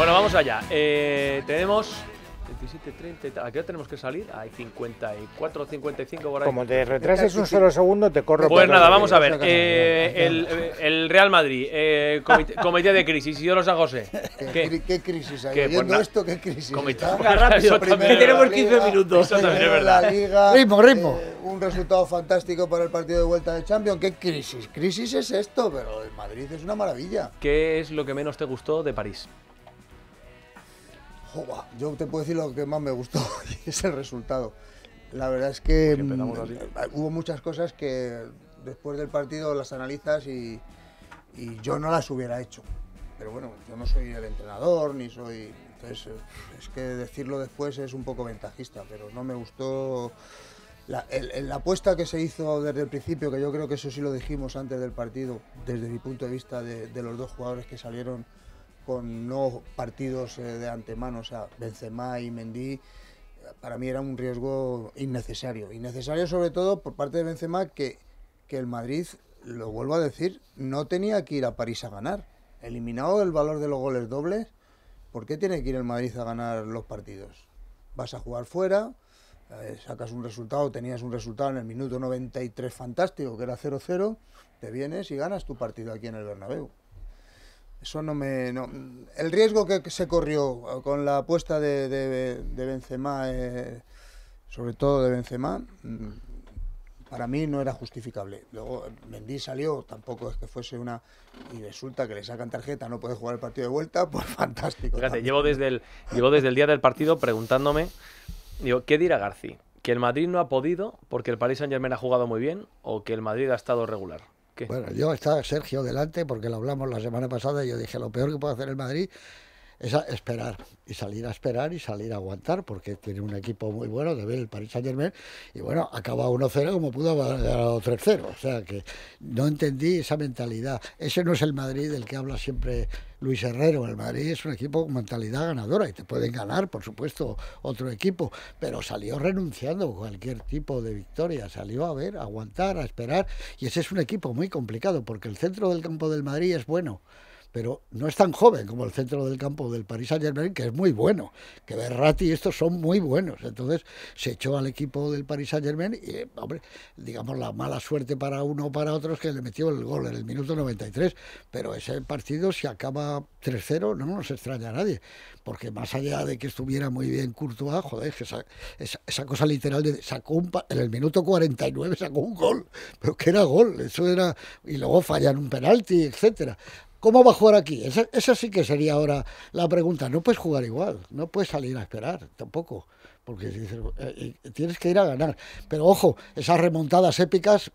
Bueno, vamos allá. Eh, tenemos 27, 30, ¿a qué tenemos que salir? Hay 54, 55 por ahí. Como te retrases un solo segundo, te corro. Pues nada, vamos a ver. Eh, el, Real Madrid, eh, comité, de crisis, Yo yo José. ¿Qué, ¿Qué crisis hay? ¿Qué, pues esto, ¿qué crisis? Comité. tenemos 15 minutos. es verdad. ritmo, ritmo. un resultado fantástico para el partido de vuelta de Champions. ¿Qué crisis? Crisis es esto, pero el Madrid es una maravilla. ¿Qué es lo que menos te gustó de París? yo te puedo decir lo que más me gustó y es el resultado. La verdad es que mm, eh, hubo muchas cosas que después del partido las analizas y, yo no las hubiera hecho. Pero bueno, yo no soy el entrenador, ni soy... Entonces, eh, es que decirlo después es un poco ventajista, pero no me gustó la, apuesta que se hizo desde el principio, que yo creo que eso sí lo dijimos antes del partido, desde mi punto de vista de, de los dos jugadores que salieron con no partidos eh, de antemano, o sea, Benzema y Mendy, para mí era un riesgo innecesario. Innecesario sobre todo por parte de Benzema que, que el Madrid, lo vuelvo a decir, no tenía que ir a París a ganar. Eliminado el valor de los goles dobles, ¿por qué tiene que ir el Madrid a ganar los partidos? Vas a jugar fuera, eh, sacas un resultado, tenías un resultado en el minuto 93 fantástico, que era 0-0, te vienes y ganas tu partido aquí en el Bernabéu. Eso no me... No. El riesgo que se corrió con la apuesta de, de, Benzema, eh, sobre todo de Benzema, mm, para mí no era justificable. Luego Mendy salió, tampoco es que fuese una... Y resulta que le sacan tarjeta, no puede jugar el partido de vuelta, pues fantástico. Fíjate, llevo desde, el, desde el día del partido preguntándome, digo, ¿qué dirá García? ¿Que el Madrid no ha podido porque el Paris Saint Germain ha jugado muy bien o que el Madrid ha estado regular? Bueno, yo estaba Sergio delante porque lo hablamos la semana pasada y yo dije, lo peor que puedo hacer en Madrid es esperar y salir a esperar y salir a aguantar, porque tiene un equipo muy bueno de ver el Paris Saint Germain, y bueno, acaba 1-0 como pudo haber ganado 3-0, o sea que no entendí esa mentalidad. Ese no es el Madrid del que habla siempre Luis Herrero, el Madrid es un equipo con mentalidad ganadora y te pueden ganar, por supuesto, otro equipo, pero salió renunciando a cualquier tipo de victoria, salió a ver, aguantar, a esperar, y ese es un equipo muy complicado, porque el centro del campo del Madrid es bueno pero no es tan joven como el centro del campo del Paris Saint Germain, que es muy bueno, que Berratti y estos son muy buenos. Entonces se echó al equipo del Paris Saint Germain y, eh, hombre, digamos la mala suerte para uno o para otro es que le metió el gol en el minuto 93, pero ese partido si acaba 3-0 no nos extraña a nadie, porque más allá de que estuviera muy bien Courtois, joder, esa, esa, cosa literal de sacó un, en el minuto 49 sacó un gol, pero que era gol, eso era, y luego fallan un penalti, etcétera. ¿Cómo va a jugar aquí? Esa, sí que sería ahora la pregunta. No puedes jugar igual, no puedes salir a esperar tampoco, porque eh, eh, tienes que ir a ganar. Pero ojo, esas remontadas épicas,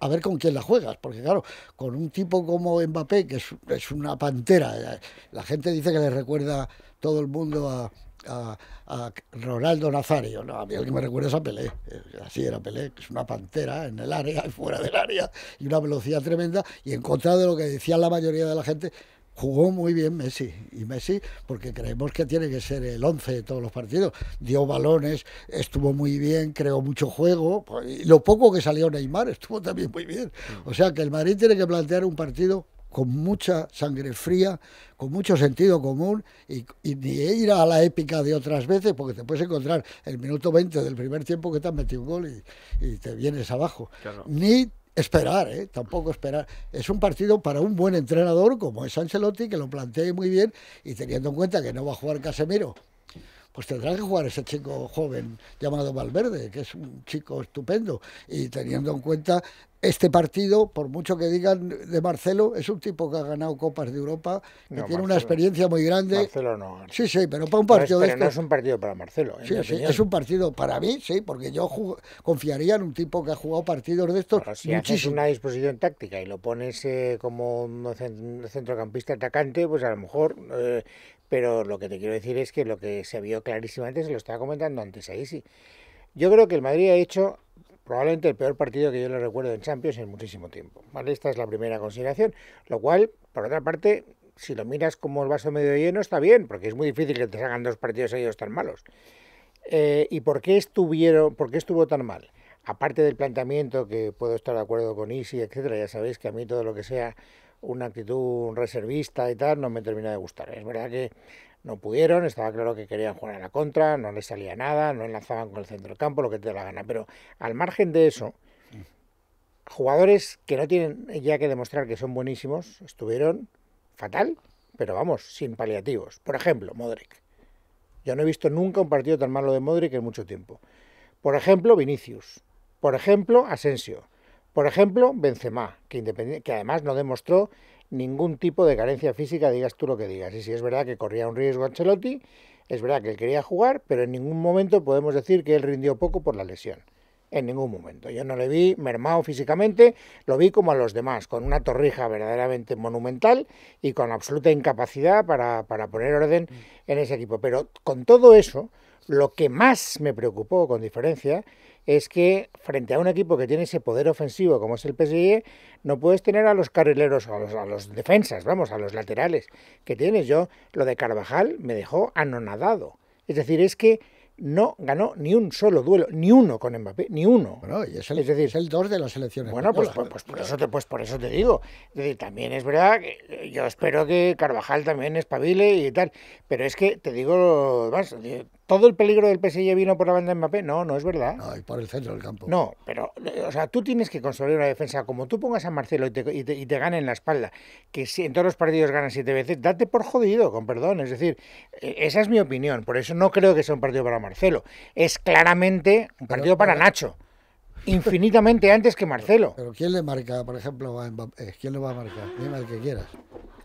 a ver con quién las juegas, porque claro, con un tipo como Mbappé, que es una pantera, eh, la gente dice que le recuerda todo el mundo a, a, Ronaldo Nazario. No, a mí alguien me recuerda es a Pelé. Eh, así era Pelé, que es una pantera en el área y fuera del área y una velocidad tremenda. Y en contra de lo que decía la mayoría de la gente, jugó muy bien Messi. Y Messi, porque creemos que tiene que ser el 11 de todos los partidos. Dio balones, estuvo muy bien, creó mucho juego. Pues, y lo poco que salió Neymar estuvo también muy bien. O sea que el Madrid tiene que plantear un partido con mucha sangre fría, con mucho sentido común y, ni ir a la épica de otras veces, porque te puedes encontrar el minuto 20 del primer tiempo que te has metido un gol y, te vienes abajo. Ni esperar, ¿eh? tampoco esperar. Es un partido para un buen entrenador como es Ancelotti, que lo plantea muy bien y teniendo en cuenta que no va a jugar Casemiro. Pues tendrá que jugar ese chico joven llamado Valverde, que es un chico estupendo, y teniendo en cuenta este partido, por mucho que digan de Marcelo, es un tipo que ha ganado Copas de Europa, que tiene una experiencia muy grande. Marcelo no. Sí, sí, pero para un partido de este... no es un partido para Marcelo. Sí, sí, es un partido para mí, sí, porque yo confiaría en un tipo que ha jugado partidos de estos muchísimo. si una disposición táctica y lo pones eh, como un centrocampista atacante, pues a lo mejor... Eh, pero lo que te quiero decir es que lo que se vio clarísimamente, se lo estaba comentando antes ahí, sí. Yo creo que el Madrid ha hecho probablemente el peor partido que yo le recuerdo en Champions en muchísimo tiempo. ¿vale? Esta es la primera consideración, lo cual, por otra parte, si lo miras como el vaso medio lleno, está bien, porque es muy difícil que te salgan dos partidos seguidos tan malos. Eh, ¿Y por qué, estuvieron, por qué estuvo tan mal? Aparte del planteamiento, que puedo estar de acuerdo con Isi, etcétera, ya sabéis que a mí todo lo que sea una actitud reservista y tal no me termina de gustar. Es verdad que no pudieron, estaba claro que querían jugar a la contra, no les salía nada, no enlazaban con el centro del campo, lo que te da la gana. Pero al margen de eso, jugadores que no tienen ya que demostrar que son buenísimos, estuvieron fatal, pero vamos, sin paliativos. Por ejemplo, Modric. Yo no he visto nunca un partido tan malo de Modric en mucho tiempo. Por ejemplo, Vinicius. Por ejemplo, Asensio. Por ejemplo, Benzema, que, que además no demostró ningún tipo de carencia física, digas tú lo que digas. Y si es verdad que corría un riesgo Ancelotti, es verdad que él quería jugar, pero en ningún momento podemos decir que él rindió poco por la lesión en ningún momento. Yo no le vi mermado físicamente, lo vi como a los demás, con una torrija verdaderamente monumental y con absoluta incapacidad para, poner orden mm. en ese equipo. Pero con todo eso, lo que más me preocupó, con diferencia, es que frente a un equipo que tiene ese poder ofensivo como es el PSG, no puedes tener a los carrileros, a a los defensas, vamos, a los laterales que tienes. Yo, lo de Carvajal me dejó anonadado. Es decir, es que no ganó ni un solo duelo, ni uno con Mbappé, ni uno. es el, decir, el dos de la selección. Bueno, pues, por eso te, pues por eso te digo. también es verdad que eh, yo espero que Carvajal también espabile y tal, pero es que te digo más, todo el peligro del PSG vino por la banda de Mbappé. No, no es verdad. No, y por el centro del campo. No, pero, o sea, tú tienes que construir una defensa. Como tú pongas a Marcelo y te, y gane en la espalda, que si en todos los partidos ganan siete veces, date por jodido, con perdón. Es decir, e, esa es mi opinión. Por eso no creo que sea un partido para Marcelo. Es claramente un partido para Nacho. Infinitamente antes que Marcelo. Pero, ¿quién le marca, por ejemplo, a Mbappé? Eh, ¿Quién le va a marcar? Dime el que quieras.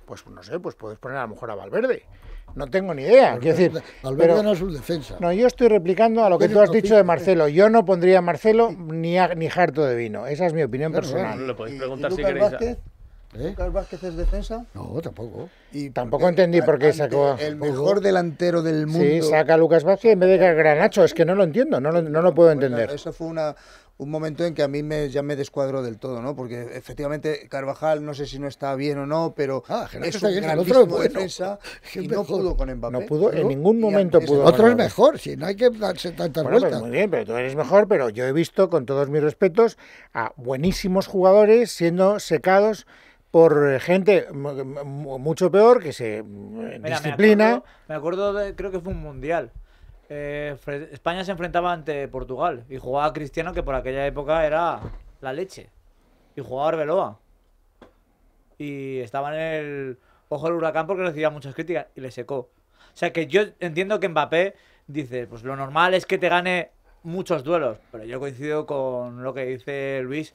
Pues no sé, pues puedes poner a lo mejor a Valverde. No tengo ni idea. Quiero decir, Alberto no es un defensa. No, yo estoy replicando a lo que tú has dicho de Marcelo. Yo no pondría a Marcelo ni, ni harto de vino. Esa es mi opinión personal. podéis ¿Eh? ¿Lucas Vázquez es defensa? No, tampoco. Y tampoco entendí por qué sacó. El mejor delantero del mundo. Sí, saca a Lucas Vázquez en vez de Granacho. Es que no lo entiendo, no lo, no puedo pues, entender. eso fue una, un momento en que a mí me, ya me descuadro del todo, ¿no? Porque efectivamente Carvajal no sé si no está bien o no, pero ah, es un gran otro defensa y no pudo con Mbappé. No pudo, en ningún momento pudo. Otro es mejor, si no hay que darse tantas vueltas. muy bien, pero tú eres mejor, pero yo he visto con todos mis respetos a buenísimos jugadores siendo secados por eh, gente mucho peor que se eh, disciplina. Me acuerdo, me acuerdo de, creo que fue un mundial eh, España se enfrentaba ante Portugal y jugaba Cristiano, que por aquella época era la leche. Y jugaba Arbeloa. Y estaba en el ojo del huracán porque recibía muchas críticas y le secó. O sea que yo entiendo que Mbappé dice, pues lo normal es que te gane muchos duelos, pero yo coincido con lo que dice Luis,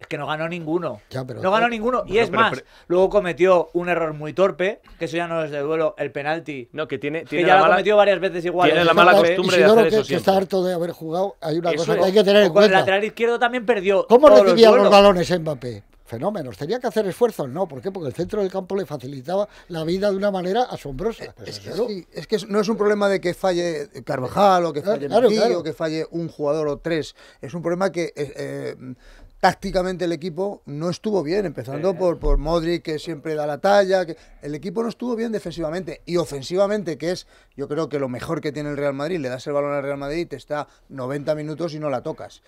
es que no ganó ninguno. no ganó ninguno. y es más, luego cometió un error muy torpe, que eso ya no es de duelo, el penalti. No, que tiene. que ya lo ha cometido varias veces igual. Tiene la mala costumbre de hacer que, está harto de haber jugado, hay una cosa que hay que tener en cuenta. el lateral izquierdo también perdió. ¿Cómo recibía los, balones Mbappé? fenómenos. Tenía que hacer esfuerzos, no. ¿Por qué? Porque el centro del campo le facilitaba la vida de una manera asombrosa. es, que, es, no es un problema de que falle Carvajal o que falle o que falle un jugador o tres. Es un problema que eh, eh, tácticamente el equipo no estuvo bien, empezando por, por Modric, que siempre da la talla. El equipo no estuvo bien defensivamente y ofensivamente, que es yo creo que lo mejor que tiene el Real Madrid. Le das el balón al Real Madrid y te está 90 minutos y no la tocas.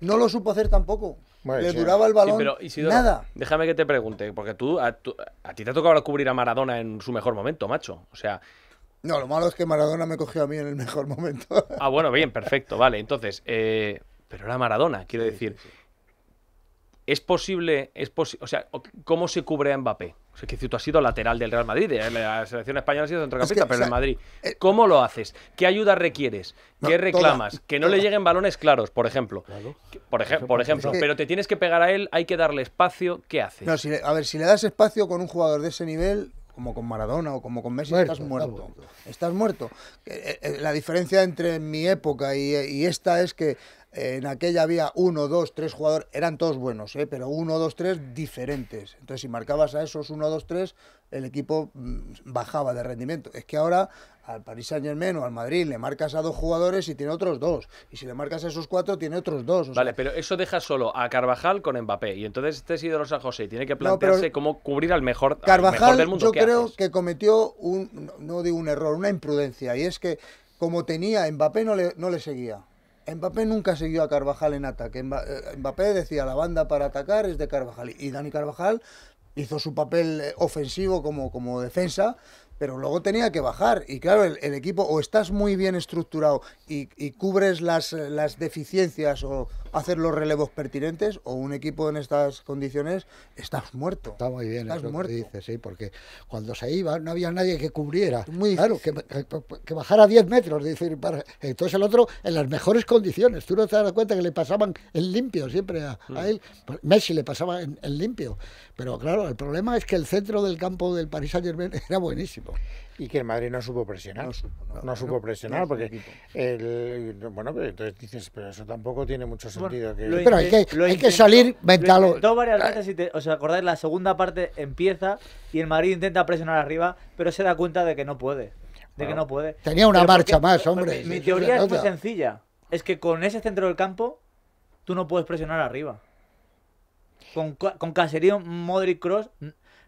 No lo supo hacer tampoco. Le duraba el balón. nada. Déjame que te pregunte, porque tú a, ti te ha tocado cubrir a Maradona en su mejor momento, macho. O sea, no, lo malo es que Maradona me cogió a mí en el mejor momento. Ah, bueno, bien, perfecto, vale. Entonces, eh, pero era Maradona, quiero decir. ¿Es posible, es o sea, cómo se cubre a Mbappé? O sea, que tú has sido lateral del Real Madrid, ¿eh? la selección española ha sido centrocampista, pero Madrid. Eh, ¿Cómo lo haces? ¿Qué ayuda requieres? ¿Qué reclamas? que no le lleguen balones claros, por ejemplo. Por, por, ejemplo, pero te tienes que pegar a él, hay que darle espacio, ¿qué haces? a ver, si le das espacio con un jugador de ese nivel, como con Maradona o como con Messi, estás muerto. Estás muerto. Eh, la diferencia entre mi época y esta es que en aquella había uno, dos, tres jugadores, eran todos buenos, ¿eh? pero uno, dos, tres diferentes. Entonces, si marcabas a esos uno, dos, tres, el equipo mm, bajaba de rendimiento. Es que ahora al Paris Saint Germain o al Madrid le marcas a dos jugadores y tiene otros dos. Y si le marcas a esos cuatro, tiene otros dos. vale, pero eso deja solo a Carvajal con Mbappé. Y entonces este es ídolo San José tiene que plantearse cómo cubrir al mejor, Carvajal, Yo creo que cometió un, no digo un error, una imprudencia. Y es que como tenía Mbappé, no le, no le seguía. Mbappé nunca siguió a Carvajal en ataque. Eh, Mbappé decía, la banda para atacar es de Carvajal. Y Dani Carvajal hizo su papel eh, ofensivo como, como defensa pero luego tenía que bajar. Y claro, el, equipo o estás muy bien estructurado y, cubres las, deficiencias o haces los relevos pertinentes, o un equipo en estas condiciones estás muerto. Está muy bien, estás muerto. dices, sí, porque cuando se iba no había nadie que cubriera. claro, que, bajara 10 metros. Decir, para... entonces el otro en las mejores condiciones. Tú no te das cuenta que le pasaban el limpio siempre a, mm. él. Messi le pasaba el limpio. Pero claro, el problema es que el centro del campo del Paris Saint-Germain era buenísimo. Y que el Madrid no supo presionar. No supo, presionar, porque. bueno, pero entonces dices, pero eso tampoco tiene mucho sentido. que... Pero hay que, hay que salir mental. varias ah. veces, si te, os acordáis, la segunda parte empieza y el Madrid intenta presionar arriba, pero se da cuenta de que no puede. De que no puede. Tenía una marcha más, hombre. Mi teoría es muy sencilla. Es que con ese centro del campo, tú no puedes presionar arriba. Con, con Caserío, Modric Cross,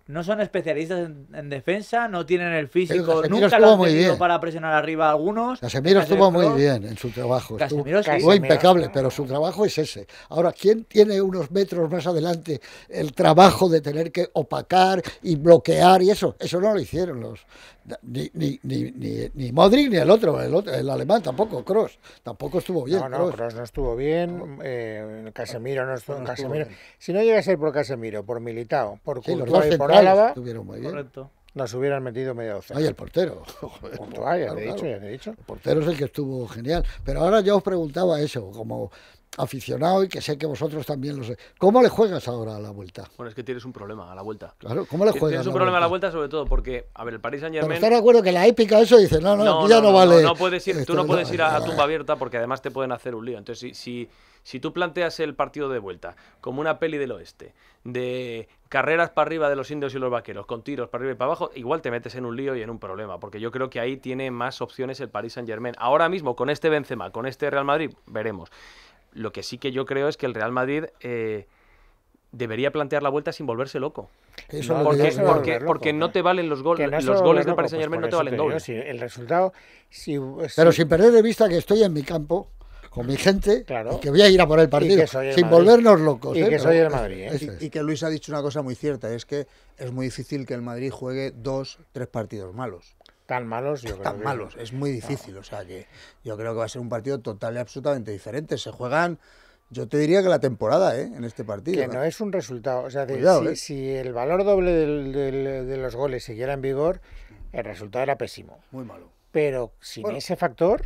no son especialistas en, defensa, no tienen el físico, nunca lo han muy para presionar arriba a algunos. Casemiro, estuvo muy bien en su trabajo, Casemiro, estuvo impecable, pero su trabajo es ese. Ahora, ¿quién tiene unos metros más adelante el trabajo de tener que opacar y bloquear y eso? Eso no lo hicieron los, ni, ni, ni, ni, ni Modric ni el otro, el otro, el alemán tampoco, Cross, tampoco estuvo bien. No, no, Cross no estuvo bien, eh, Casemiro no estuvo, en Casemiro. si no llega a ser por Casemiro, por Militao, por sí, y por Álava, muy bien. correcto nos hubieran metido media docena. Ay, el portero. Joder, he dicho. El portero es el que estuvo genial. Pero ahora yo os preguntaba eso, como aficionado y que sé que vosotros también lo sé. ¿Cómo le juegas ahora a la vuelta? Bueno, es que tienes un problema a la vuelta. Claro, ¿cómo le juegas? Tienes un problema a la vuelta sobre todo porque, a ver, el Paris Saint Germain... de acuerdo que la épica e eso dice, no, no, ya no, vale... No, ir, tú no puedes ir a, a, tumba abierta porque además te pueden hacer un lío. Entonces, si si tú planteas el partido de vuelta como una peli del oeste, de carreras para arriba de los indios y los vaqueros, con tiros para arriba y para abajo, igual te metes en un lío y en un problema, porque yo creo que ahí tiene más opciones el Paris Saint-Germain. Ahora mismo, con este Benzema, con este Real Madrid, veremos. Lo que sí que yo creo es que el Real Madrid... Eh, debería plantear la vuelta sin volverse loco. porque, no te valen los, goles los goles del Paris pues Saint Germain no te valen doble. el resultado, Pero sin perder de vista que estoy en mi campo, con mi gente que voy a ir a por el partido sin volvernos locos. Y que ¿eh? soy el Madrid. ¿eh? Y, que Luis ha dicho una cosa muy cierta, es que es muy difícil que el Madrid juegue dos, tres partidos malos. Tan malos, yo creo. Tan malos, es muy difícil. O sea que yo creo que va a ser un partido total y absolutamente diferente. Se juegan, yo te diría que la temporada, ¿eh? En este partido. Que ¿no? es un resultado. O sea, ¿eh? si, el valor doble de los goles siguiera en vigor, el resultado era pésimo. Muy malo. Pero sin ese factor,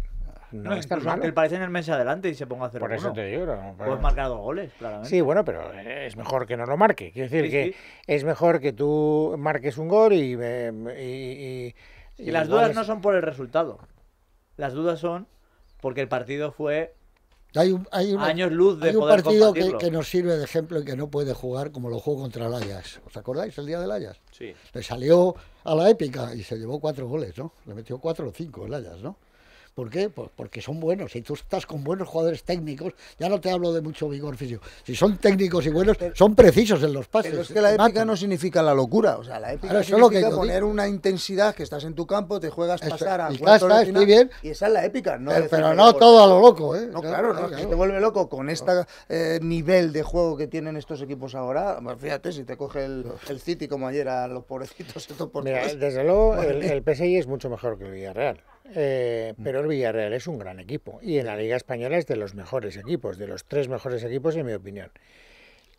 no, el parece en el mes adelante y se ponga a hacer Por eso te digo. No, goles, claramente. Sí, bueno, pero es mejor que no lo marque. Quiero decir que es mejor que tú marques un gol y. Eh, y, y, las dudas no son por el resultado. Las dudas son porque el partido fue hay un, años luz de un partido que, nos sirve de ejemplo y que no puede jugar como lo jugó contra el Ayas. ¿Os acordáis el día del Ajax? Sí. Le salió a la épica y se llevó cuatro goles, ¿no? Le metió cuatro o cinco el Ayas, ¿no? ¿Por qué? Pues porque son buenos. Si tú estás con buenos jugadores técnicos, ya no te hablo de mucho vigor físico. Si son técnicos y buenos, son precisos en los pases. Pero es que la épica no significa la locura. O sea, la épica significa poner una intensidad que estás en tu campo, te juegas pasar a y cuarto bien. Y esa es la épica. No pero, no todo a lo loco. ¿eh? No, claro, no, te vuelve loco con este nivel de juego que tienen estos equipos ahora. Pues fíjate, si te coge el, el City como ayer a los pobrecitos por Mira, desde luego, el, el PSI es mucho mejor que el Villarreal. Eh, mm. pero el Villarreal es un gran equipo y en la Liga Española es de los mejores equipos, de los tres mejores equipos en mi opinión.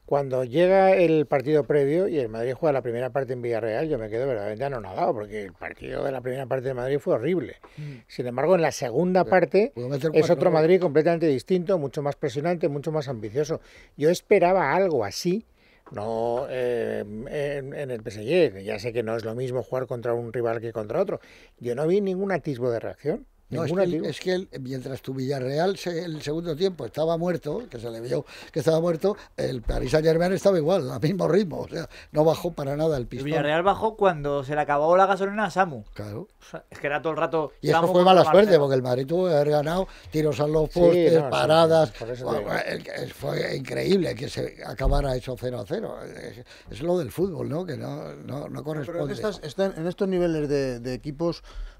Cuando llega el partido previo y el Madrid juega la primera parte en Villarreal, yo me quedo verdaderamente anonadado porque el partido de la primera parte de Madrid fue horrible. Mm. Sin embargo, en la segunda parte es otro Madrid completamente distinto, mucho más presionante, mucho más ambicioso. Yo esperaba algo así no em, en, en, el PSG. Ya sé que no es lo mismo jugar contra un rival que contra otro. Yo no vi ningún atisbo de reacción es que, mientras tu Villarreal en el segundo tiempo estaba muerto, que se le vio que estaba muerto, el Paris Saint Germain estaba igual, al mismo ritmo. O sea, no bajó para nada el pistón. El Villarreal bajó cuando se le acabó la gasolina a Samu. Claro. es que era todo el rato. Y eso fue mala suerte, porque el Madrid tuvo que haber ganado tiros a los postes, paradas. fue increíble que se acabara eso 0 a 0. Es, lo del fútbol, ¿no? Que no, no, corresponde. en, estos niveles de equipos